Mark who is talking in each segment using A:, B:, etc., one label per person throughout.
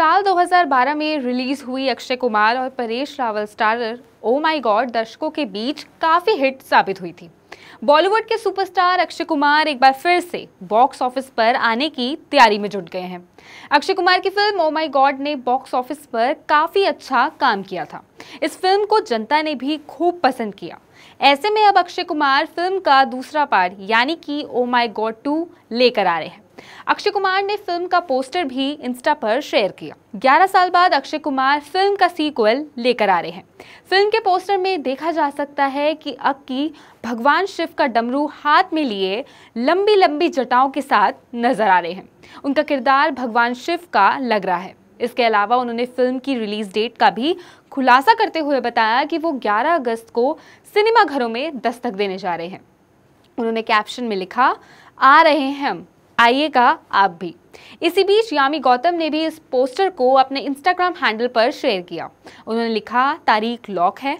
A: साल 2012 में रिलीज हुई अक्षय कुमार और Paresh Rawal starrer Oh My God दर्शकों के बीच काफ़ी हिट साबित हुई थी बॉलीवुड के सुपरस्टार अक्षय कुमार एक बार फिर से बॉक्स ऑफिस पर आने की तैयारी में जुट गए हैं अक्षय कुमार की फिल्म ओ माई गॉड ने बॉक्स ऑफिस पर काफ़ी अच्छा काम किया था इस फिल्म को जनता ने भी खूब पसंद किया ऐसे में अब अक्षय कुमार फिल्म का दूसरा पार्ट यानी कि ओ माई गॉड टू लेकर आ रहे हैं अक्षय कुमार ने फिल्म का पोस्टर भी इंस्टा पर शेयर किया 11 साल बाद अक्षय कुमार फिल्म का सीक्वल लेकर आ रहे हैं फिल्म के पोस्टर में देखा जा सकता है कि अक्की भगवान शिव का डमरू हाथ में लिए लंबी लंबी जटाओं के साथ नजर आ रहे हैं उनका किरदार भगवान शिव का लग रहा है इसके अलावा उन्होंने फिल्म की रिलीज डेट का भी खुलासा करते हुए बताया कि वो 11 अगस्त को सिनेमाघरों में दस्तक देने जा रहे हैं उन्होंने कैप्शन में लिखा आ रहे हैं हम आइएगा आप भी इसी बीच यामी गौतम ने भी इस पोस्टर को अपने इंस्टाग्राम हैंडल पर शेयर किया उन्होंने लिखा तारीख लॉक है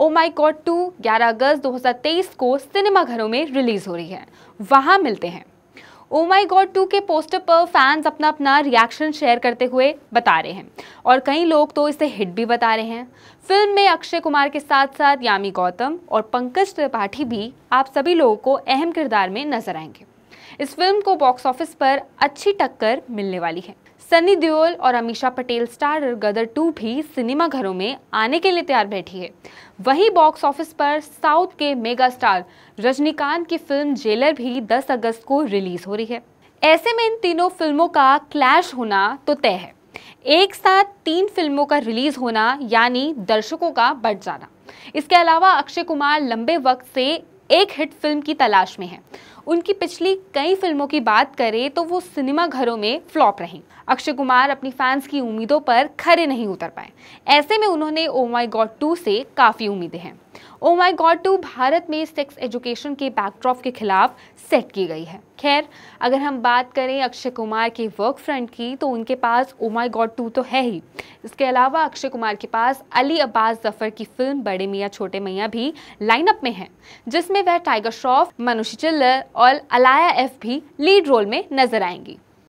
A: ओ माई गॉड टू 11 अगस्त 2023 को सिनेमा घरों में रिलीज हो रही है वहाँ मिलते हैं ओ माई गॉड टू के पोस्टर पर फैंस अपना अपना रिएक्शन शेयर करते हुए बता रहे हैं और कई लोग तो इसे हिट भी बता रहे हैं फिल्म में अक्षय कुमार के साथ साथ यामी गौतम और पंकज त्रिपाठी भी आप सभी लोगों को अहम किरदार में नजर आएंगे इस फिल्म को बॉक्स ऑफिस पर अच्छी टक्कर मिलने वाली है सनी देओल और अमीशा पटेल स्टार गदर टू भी सिनेमा घरों में आने के लिए तैयार बैठी है वहीं बॉक्स ऑफिस पर साउथ के मेगा स्टार रजनीकांत की फिल्म जेलर भी 10 अगस्त को रिलीज हो रही है ऐसे में इन तीनों फिल्मों का क्लैश होना तो तय है एक साथ तीन फिल्मों का रिलीज होना यानी दर्शकों का बढ़ जाना इसके अलावा अक्षय कुमार लंबे वक्त से एक हिट फिल्म की तलाश में हैं उनकी पिछली कई फिल्मों की बात करें तो वो सिनेमा घरों में फ्लॉप रहीं अक्षय कुमार अपनी फैंस की उम्मीदों पर खरे नहीं उतर पाए ऐसे में उन्होंने ओ माई गॉड टू से काफ़ी उम्मीदें हैं Oh My God two Bharat में सेक्स एजुकेशन के बैकड्रॉप के खिलाफ सेट की गई है खैर अगर हम बात करें अक्षय कुमार के वर्क फ्रंट की तो उनके पास ओ माई गॉड टू तो है ही इसके अलावा अक्षय कुमार के पास अली अब्बास जफर की फिल्म बड़े मियाँ छोटे मियाँ भी लाइनअप में है जिसमें वह टाइगर श्रॉफ मनुष्य चिल्लर और अलाया एफ भी लीड रोल में नजर आएंगी